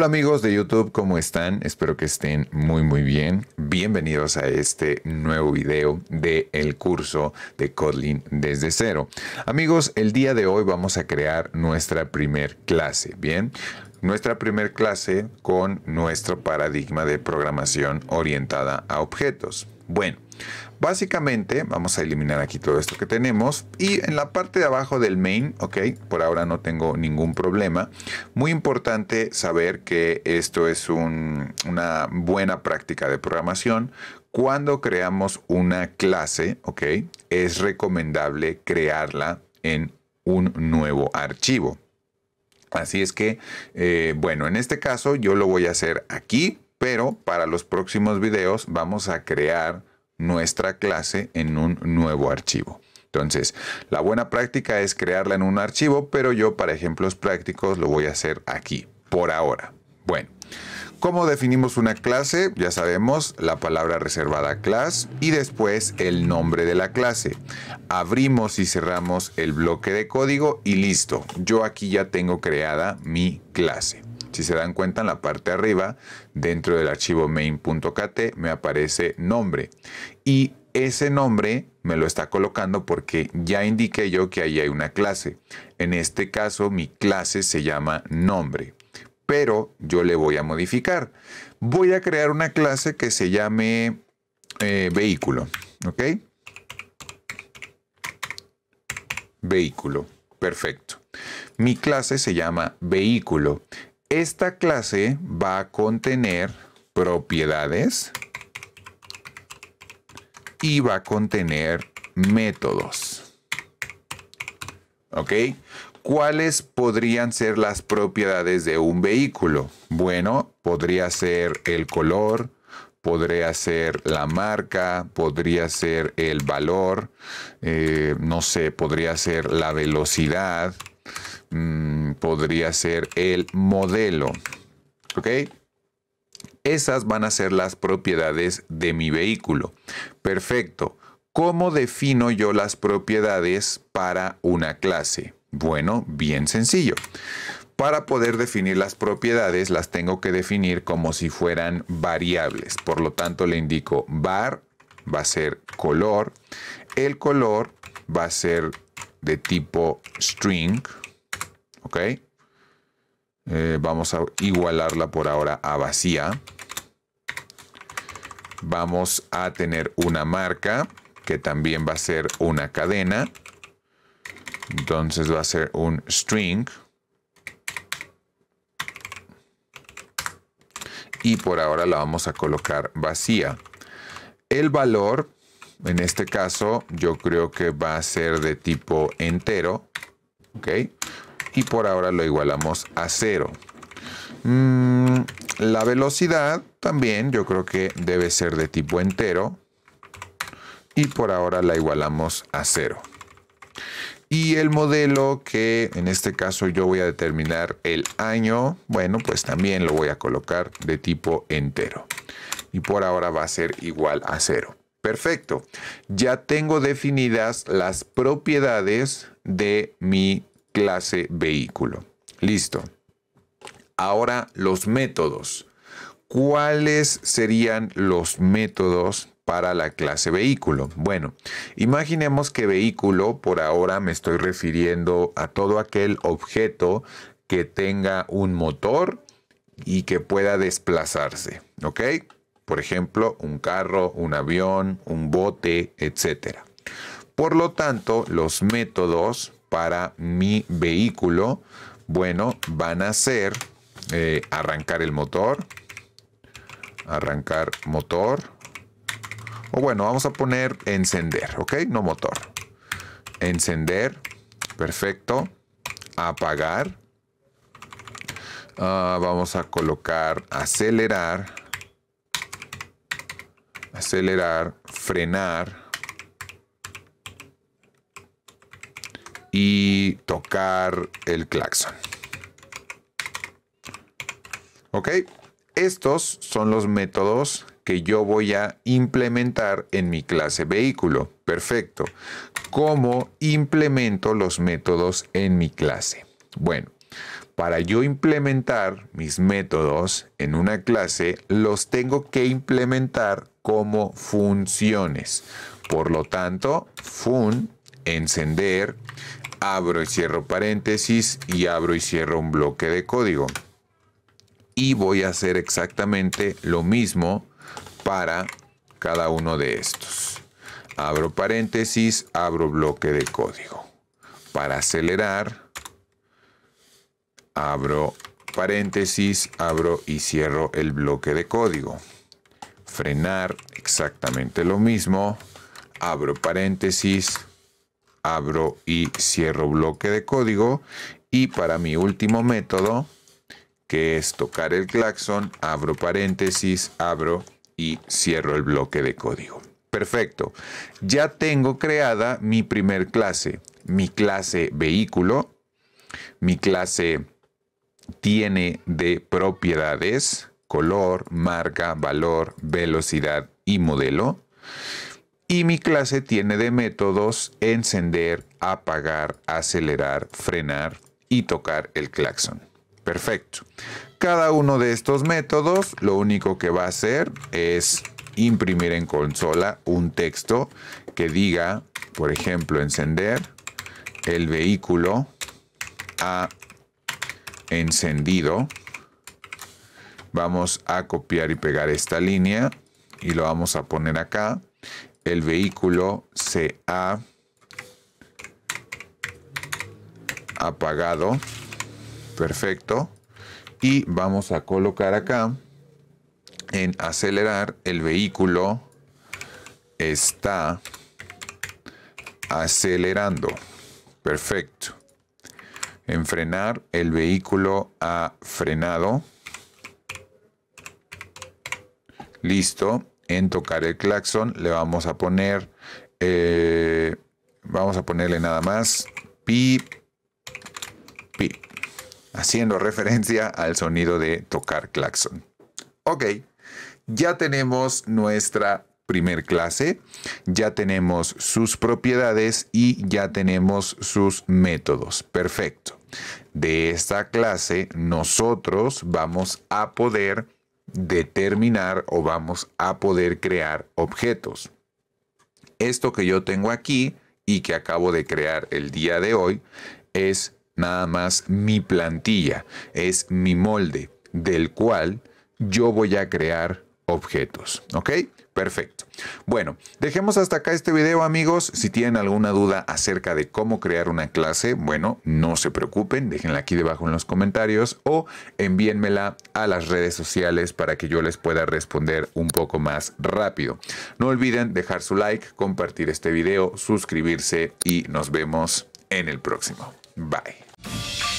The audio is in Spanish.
Hola amigos de YouTube, ¿cómo están? Espero que estén muy muy bien. Bienvenidos a este nuevo video del el curso de Kotlin desde cero. Amigos, el día de hoy vamos a crear nuestra primer clase, ¿bien? Nuestra primer clase con nuestro paradigma de programación orientada a objetos. Bueno, Básicamente, vamos a eliminar aquí todo esto que tenemos. Y en la parte de abajo del main, ok, por ahora no tengo ningún problema. Muy importante saber que esto es una buena práctica de programación. Cuando creamos una clase, ok, es recomendable crearla en un nuevo archivo. Así es que, eh, bueno, en este caso yo lo voy a hacer aquí, pero para los próximos videos vamos a crear nuestra clase en un nuevo archivo. Entonces, la buena práctica es crearla en un archivo, pero yo para ejemplos prácticos lo voy a hacer aquí, por ahora. Bueno, ¿cómo definimos una clase? Ya sabemos, la palabra reservada class y después el nombre de la clase. Abrimos y cerramos el bloque de código y listo. Yo aquí ya tengo creada mi clase. Si se dan cuenta en la parte de arriba, dentro del archivo main.kt me aparece nombre. Y ese nombre me lo está colocando porque ya indiqué yo que ahí hay una clase. En este caso mi clase se llama nombre, pero yo le voy a modificar. Voy a crear una clase que se llame eh, vehículo, ¿ok? Vehículo, perfecto. Mi clase se llama vehículo esta clase va a contener propiedades y va a contener métodos. ¿Ok? ¿Cuáles podrían ser las propiedades de un vehículo? Bueno, podría ser el color, podría ser la marca, podría ser el valor, eh, no sé, podría ser la velocidad, Mm, podría ser el modelo. ¿Ok? Esas van a ser las propiedades de mi vehículo. Perfecto. ¿Cómo defino yo las propiedades para una clase? Bueno, bien sencillo. Para poder definir las propiedades las tengo que definir como si fueran variables. Por lo tanto le indico var va a ser color. El color va a ser de tipo string ¿Ok? Eh, vamos a igualarla por ahora a vacía. Vamos a tener una marca que también va a ser una cadena. Entonces va a ser un string. Y por ahora la vamos a colocar vacía. El valor, en este caso, yo creo que va a ser de tipo entero. ¿Ok? y por ahora lo igualamos a cero. Mm, la velocidad también yo creo que debe ser de tipo entero y por ahora la igualamos a cero. Y el modelo que en este caso yo voy a determinar el año, bueno, pues también lo voy a colocar de tipo entero. Y por ahora va a ser igual a cero. Perfecto. Ya tengo definidas las propiedades de mi clase vehículo. Listo. Ahora los métodos. ¿Cuáles serían los métodos para la clase vehículo? Bueno, imaginemos que vehículo, por ahora me estoy refiriendo a todo aquel objeto que tenga un motor y que pueda desplazarse, ¿ok? Por ejemplo, un carro, un avión, un bote, etc. Por lo tanto, los métodos para mi vehículo, bueno, van a ser eh, arrancar el motor, arrancar motor, o bueno, vamos a poner encender, ¿ok? No motor. Encender, perfecto. Apagar. Ah, vamos a colocar acelerar, acelerar, frenar, y tocar el claxon. Ok, estos son los métodos que yo voy a implementar en mi clase vehículo. Perfecto. ¿Cómo implemento los métodos en mi clase? Bueno, para yo implementar mis métodos en una clase, los tengo que implementar como funciones. Por lo tanto, fun, encender, abro y cierro paréntesis y abro y cierro un bloque de código. Y voy a hacer exactamente lo mismo para cada uno de estos. Abro paréntesis, abro bloque de código. Para acelerar, abro paréntesis, abro y cierro el bloque de código. Frenar, exactamente lo mismo. Abro paréntesis, abro y cierro bloque de código. Y para mi último método, que es tocar el claxon, abro paréntesis, abro y cierro el bloque de código. Perfecto. Ya tengo creada mi primer clase. Mi clase vehículo. Mi clase tiene de propiedades color, marca, valor, velocidad y modelo y mi clase tiene de métodos encender, apagar, acelerar, frenar y tocar el claxon. Perfecto. Cada uno de estos métodos lo único que va a hacer es imprimir en consola un texto que diga, por ejemplo, encender el vehículo a encendido. Vamos a copiar y pegar esta línea y lo vamos a poner acá el vehículo se ha apagado. Perfecto. Y vamos a colocar acá en acelerar el vehículo está acelerando. Perfecto. En frenar el vehículo ha frenado. Listo en tocar el claxon. Le vamos a poner, eh, vamos a ponerle nada más pi, pi, haciendo referencia al sonido de tocar claxon. Ok, ya tenemos nuestra primer clase, ya tenemos sus propiedades y ya tenemos sus métodos. Perfecto. De esta clase nosotros vamos a poder determinar o vamos a poder crear objetos. Esto que yo tengo aquí y que acabo de crear el día de hoy es nada más mi plantilla, es mi molde del cual yo voy a crear objetos. ¿Ok? Perfecto. Bueno, dejemos hasta acá este video amigos. Si tienen alguna duda acerca de cómo crear una clase, bueno, no se preocupen, déjenla aquí debajo en los comentarios o envíenmela a las redes sociales para que yo les pueda responder un poco más rápido. No olviden dejar su like, compartir este video, suscribirse y nos vemos en el próximo. Bye.